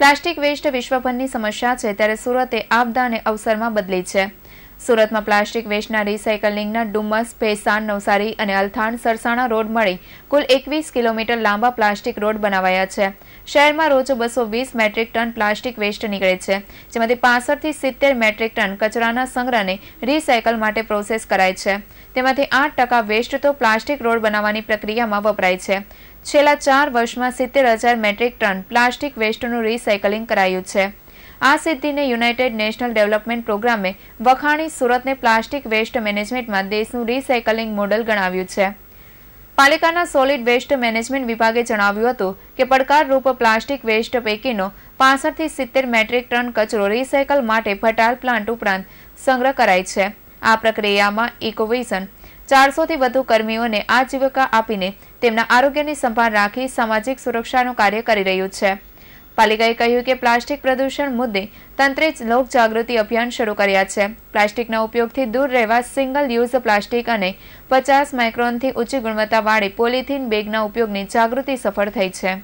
plastic waste વિશ્વભરની સમસ્યા છે ત્યારે સુરતે આપદાને અવસરમાં બદલી છે સુરતમાં પ્લાસ્ટિક વેસ્ટના રિસાયકલિંગના ડુમસ પેસાન નવસારી અને અલથાણ સરસાણા રોડ મળી કુલ એકવીસ કિલોમીટર લાંબા પ્લાસ્ટિક રોડ બનાવાયા છે શહેરમાં રોજ બસો વીસ મેટ્રિક ટન પ્લાસ્ટિક વેસ્ટ નીકળે છે જેમાંથી પાસઠથી સિત્તેર મેટ્રિક ટન કચરાના સંગ્રહને રિસાયકલ માટે પ્રોસેસ કરાય છે તેમાંથી આઠ ટકા વેસ્ટ તો પ્લાસ્ટિક રોડ બનાવવાની પ્રક્રિયામાં વપરાય છે છેલ્લા ચાર વર્ષમાં સિત્તેર હજાર મેટ્રિક ટન પ્લાસ્ટિક વેસ્ટનું રિસાયકલિંગ કરાયું છે આ સિદ્ધિને યુનાઇટેડ નેશનલ ડેવલપમેન્ટ પ્રોગ્રામે વખાણી સુરતને પ્લાસ્ટિક વેસ્ટ મેનેજમેન્ટમાં દેશનું રિસાયકલિંગ મોડલ ગણાવ્યું છે પાલિકાના સોલિડ વેસ્ટ મેનેજમેન્ટ વિભાગે જણાવ્યું હતું કે પડકારરૂપ પ્લાસ્ટિક વેસ્ટ પૈકીનો પાસઠથી સિત્તેર મેટ્રિક ટન કચરો રિસાયકલ માટે ભટાલ પ્લાન્ટ ઉપરાંત સંગ્રહ કરાય છે આ પ્રક્રિયામાં ઇકોવિઝન ચારસોથી વધુ કર્મીઓને આજીવિકા આપીને તેમના આરોગ્યની સંભાળ રાખી સામાજિક સુરક્ષાનું કાર્ય કરી રહ્યું છે પાલિકાએ કહ્યું કે પ્લાસ્ટિક પ્રદૂષણ મુદ્દે તંત્રે જ લોકજાગૃતિ અભિયાન શરૂ કર્યા છે પ્લાસ્ટિકના ઉપયોગથી દૂર રહેવા સિંગલ યુઝ પ્લાસ્ટિક અને પચાસ માઇક્રોનથી ઊંચી ગુણવત્તાવાળી પોલિથીન બેગના ઉપયોગની જાગૃતિ સફળ થઈ છે